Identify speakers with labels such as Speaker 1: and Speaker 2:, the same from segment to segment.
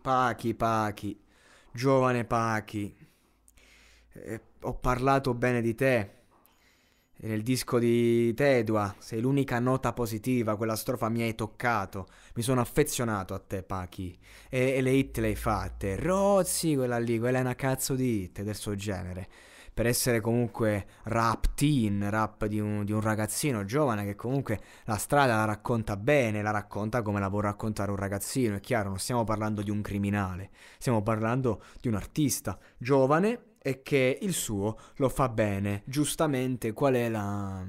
Speaker 1: Pachi, Pachi, giovane Pachi, eh, ho parlato bene di te. nel disco di Tedua sei l'unica nota positiva, quella strofa mi hai toccato. Mi sono affezionato a te, Pachi. E, e le hit le hai fatte. Rozzi, quella lì, quella è una cazzo di hit del suo genere per essere comunque rap teen, rap di un, di un, ragazzino giovane che comunque la strada la racconta bene, la racconta come la può raccontare un ragazzino, è chiaro, non stiamo parlando di un criminale, stiamo parlando di un artista giovane e che il suo lo fa bene. Giustamente qual è la,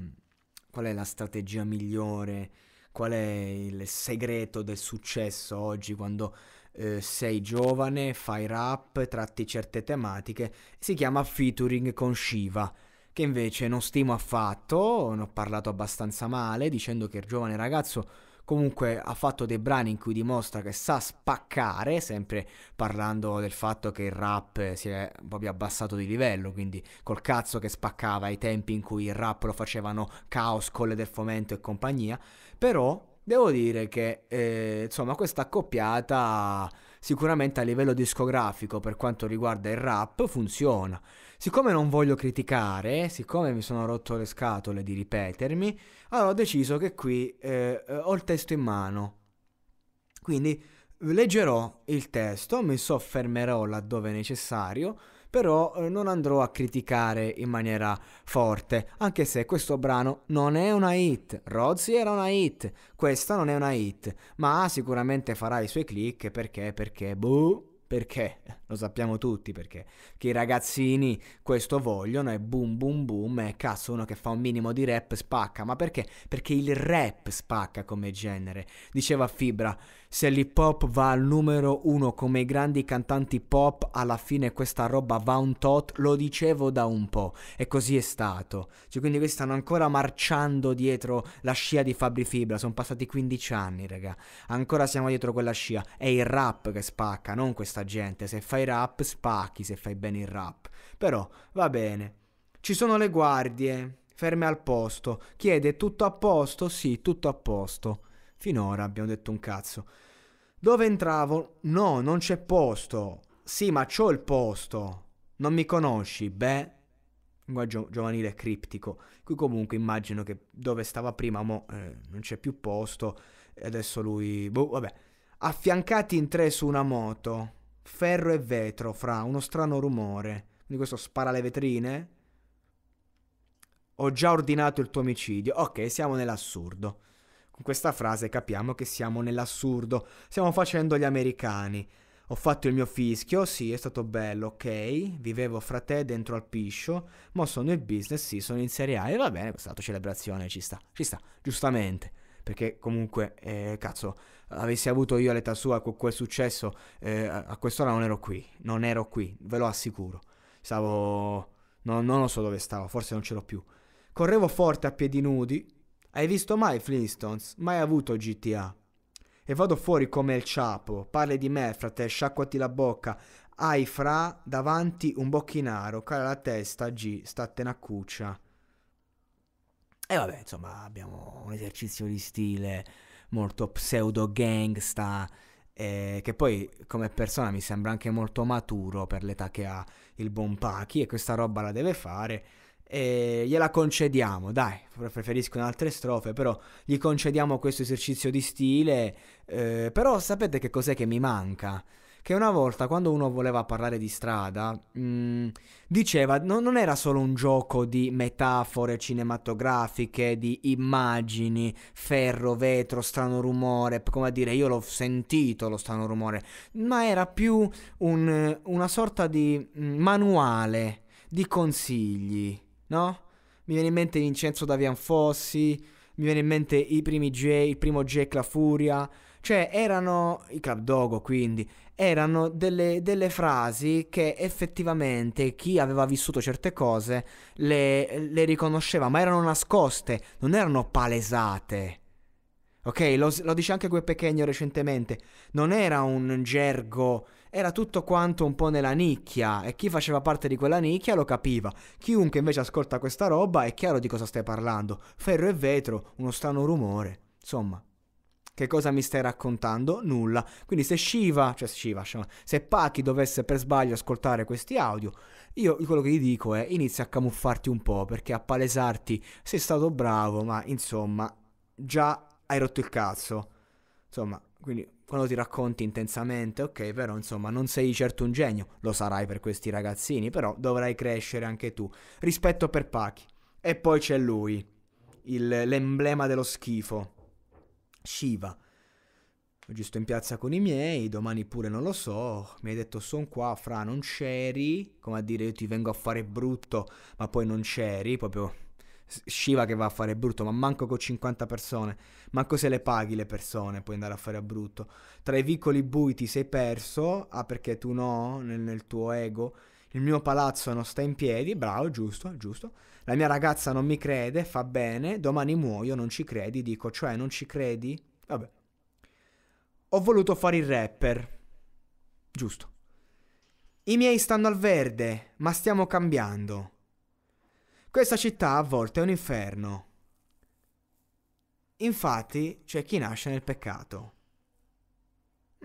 Speaker 1: qual è la strategia migliore? Qual è il segreto del successo oggi quando eh, sei giovane, fai rap, tratti certe tematiche, si chiama featuring con Shiva che invece non stimo affatto, ne ho parlato abbastanza male dicendo che il giovane ragazzo comunque ha fatto dei brani in cui dimostra che sa spaccare, sempre parlando del fatto che il rap si è proprio abbassato di livello, quindi col cazzo che spaccava ai tempi in cui il rap lo facevano Caos, Colle del Fomento e compagnia, però devo dire che eh, insomma questa accoppiata sicuramente a livello discografico per quanto riguarda il rap funziona. Siccome non voglio criticare, siccome mi sono rotto le scatole di ripetermi, allora ho deciso che qui eh, ho il testo in mano. Quindi leggerò il testo, mi soffermerò laddove necessario però eh, non andrò a criticare in maniera forte, anche se questo brano non è una hit, Rozzy era una hit, questa non è una hit, ma sicuramente farà i suoi click perché, perché, boh, perché? Lo sappiamo tutti perché. Che i ragazzini questo vogliono e boom boom boom e cazzo uno che fa un minimo di rap spacca. Ma perché? Perché il rap spacca come genere. Diceva Fibra, se l'hip hop va al numero uno come i grandi cantanti pop, alla fine questa roba va un tot, lo dicevo da un po'. E così è stato. Cioè, quindi questi stanno ancora marciando dietro la scia di Fabri Fibra. Sono passati 15 anni, raga. Ancora siamo dietro quella scia. È il rap che spacca, non questa tanta gente. Se fai rap, spacchi se fai bene il rap. Però va bene. Ci sono le guardie, ferme al posto. Chiede tutto a posto? Sì, tutto a posto. Finora abbiamo detto un cazzo. Dove entravo? No, non c'è posto. Sì, ma c'ho il posto. Non mi conosci? Beh, linguaggio giovanile criptico. Qui comunque immagino che dove stava prima, mo eh, non c'è più posto. E adesso lui... Boh, vabbè. Affiancati in tre su una moto ferro e vetro, fra uno strano rumore. Quindi questo spara le vetrine. Ho già ordinato il tuo omicidio. Ok, siamo nell'assurdo. Con questa frase capiamo che siamo nell'assurdo. Stiamo facendo gli americani. Ho fatto il mio fischio, sì, è stato bello, ok. Vivevo fra te dentro al piscio. Ma sono in business, sì, sono in Serie A. E va bene, questa autocelebrazione ci sta, ci sta, giustamente perché comunque, eh, cazzo, avessi avuto io all'età sua quel successo, eh, a quest'ora non ero qui, non ero qui, ve lo assicuro. Stavo... No, non lo so dove stavo, forse non ce l'ho più. Correvo forte a piedi nudi. Hai visto mai Flintstones? Mai avuto GTA? E vado fuori come il ciapo. Parli di me, frate, sciacquati la bocca. Hai fra davanti un bocchinaro, cala la testa, G, stattene a cuccia. E vabbè, insomma, abbiamo un esercizio di stile molto pseudo gangsta. Eh, che poi come persona mi sembra anche molto maturo per l'età che ha il buon Pachi e questa roba la deve fare e gliela concediamo, dai, preferiscono altre strofe, però gli concediamo questo esercizio di stile, eh, però sapete che cos'è che mi manca? che una volta quando uno voleva parlare di strada, mh, mm, diceva no, non era solo un gioco di metafore cinematografiche, di immagini, ferro, vetro, strano rumore, come a dire io l'ho sentito lo strano rumore, ma era più un, una sorta di mm, manuale di consigli, no? Mi viene in mente Vincenzo Davian Fossi, mi viene in mente i primi J, il primo Jack La Furia, cioè erano i Club Dogo quindi, erano delle, delle frasi che effettivamente chi aveva vissuto certe cose le, le riconosceva, ma erano nascoste, non erano palesate. Ok, lo, lo dice anche quel Pechegno recentemente. Non era un gergo, era tutto quanto un po' nella nicchia. E chi faceva parte di quella nicchia lo capiva. Chiunque invece ascolta questa roba è chiaro di cosa stai parlando. Ferro e vetro, uno strano rumore. Insomma, che cosa mi stai raccontando? Nulla. Quindi se Shiva, cioè Shiva, se Pachi dovesse per sbaglio ascoltare questi audio, io quello che gli dico è inizia a camuffarti un po' perché a palesarti sei stato bravo, ma insomma, già hai rotto il cazzo. Insomma, quindi quando ti racconti intensamente, ok, però insomma non sei certo un genio, lo sarai per questi ragazzini, però dovrai crescere anche tu. Rispetto per Pachi. E poi c'è lui, il, l'emblema dello schifo, Shiva. Oggi sto in piazza con i miei, domani pure non lo so, mi hai detto son qua, fra non c'eri, come a dire io ti vengo a fare brutto, ma poi non c'eri, proprio Shiva che va a fare brutto, ma manco con 50 persone, manco se le paghi le persone puoi andare a fare a brutto. Tra i vicoli bui ti sei perso, ah perché tu no, nel, nel tuo ego, il mio palazzo non sta in piedi, bravo, giusto, giusto. La mia ragazza non mi crede, fa bene, domani muoio, non ci credi, dico, cioè non ci credi? Vabbè. Ho voluto fare il rapper. Giusto. I miei stanno al verde, ma stiamo cambiando. Questa città a volte è un inferno. Infatti c'è chi nasce nel peccato.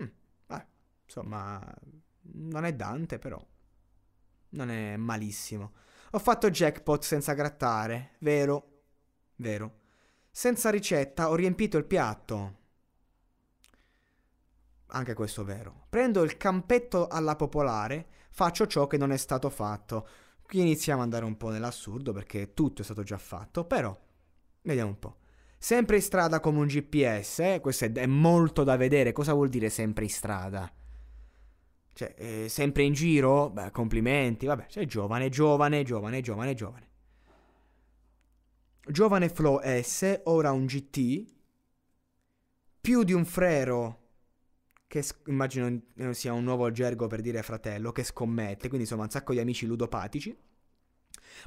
Speaker 1: Mm, beh, insomma, non è Dante però. Non è malissimo. Ho fatto jackpot senza grattare, vero? Vero. Senza ricetta ho riempito il piatto. Anche questo è vero. Prendo il campetto alla popolare, faccio ciò che non è stato fatto. Qui iniziamo ad andare un po' nell'assurdo perché tutto è stato già fatto, però vediamo un po'. Sempre in strada come un GPS, eh? questo è, è, molto da vedere. Cosa vuol dire sempre in strada? Cioè, eh, sempre in giro? Beh, complimenti, vabbè, sei giovane, giovane, giovane, giovane, giovane. Giovane Flow S, ora un GT, più di un frero che immagino eh, sia un nuovo gergo per dire fratello, che scommette, quindi insomma un sacco di amici ludopatici,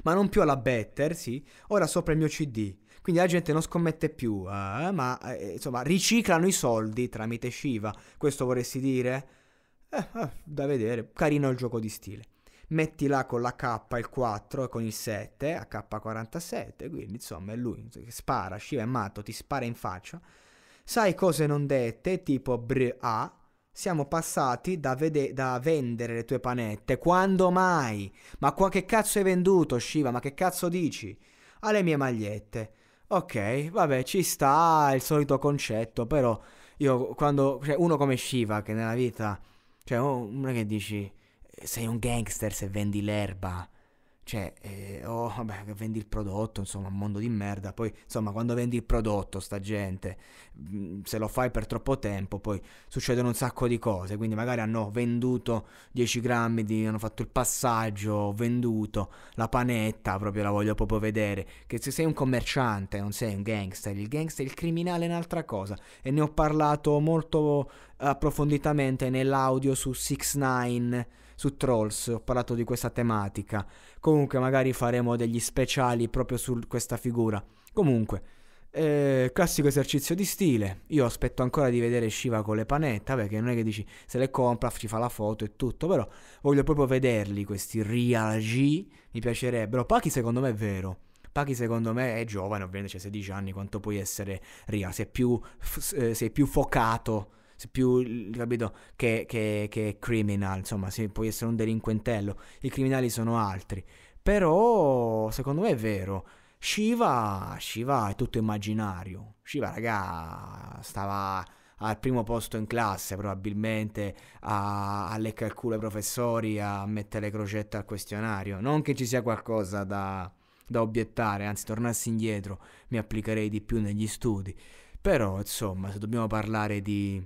Speaker 1: ma non più alla better, sì, ora sopra il mio CD. Quindi la gente non scommette più, eh, ma eh, insomma riciclano i soldi tramite Shiva, questo vorresti dire? Eh, eh, da vedere, carino il gioco di stile. Metti là con la K il 4 e con il 7, AK47, quindi insomma è lui che spara, Shiva è matto, ti spara in faccia. Sai cose non dette, tipo br-a, siamo passati da, vede- da, vendere le tue panette. Quando mai? Ma qua che cazzo hai venduto, Shiva? Ma che cazzo dici? Alle mie magliette. Ok, vabbè, ci sta il solito concetto, però io quando... Cioè, uno come Shiva, che nella vita... Cioè, oh, non è che dici... Eh, sei un gangster se vendi l'erba. Cioè, eh, oh, vabbè, vendi il prodotto, insomma, un mondo di merda. Poi, insomma, quando vendi il prodotto, sta gente, mm, se lo fai per troppo tempo, poi succedono un sacco di cose. Quindi, magari hanno venduto 10 grammi, di, hanno fatto il passaggio, venduto la panetta, proprio la voglio proprio vedere. Che se sei un commerciante, non sei un gangster, il gangster, il criminale è un'altra cosa. E ne ho parlato molto approfonditamente nell'audio su 6ix9ine su Trolls, ho parlato di questa tematica. Comunque magari faremo degli speciali proprio su questa figura. Comunque, eh, classico esercizio di stile. Io aspetto ancora di vedere Shiva con le panette, perché non è che dici se le compra, ci fa la foto e tutto, però voglio proprio vederli questi Riagi, mi piacerebbero. Pachi secondo me è vero. Pachi secondo me è giovane, ovviamente c'è 16 anni, quanto puoi essere Ria, sei più, f- eh, sei più focato più capito, che, che, che criminal, insomma, sì, puoi essere un delinquentello, i criminali sono altri. Però secondo me è vero. Shiva, Shiva è tutto immaginario. Shiva, raga, stava al primo posto in classe, probabilmente a, a leccare il culo ai professori, a mettere le crocette al questionario. Non che ci sia qualcosa da, da obiettare, anzi, tornassi indietro mi applicherei di più negli studi. Però, insomma, se dobbiamo parlare di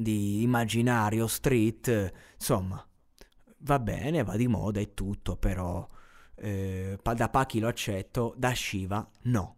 Speaker 1: di immaginario street, insomma, va bene, va di moda e tutto, però eh, da Pachi lo accetto, da Shiva no.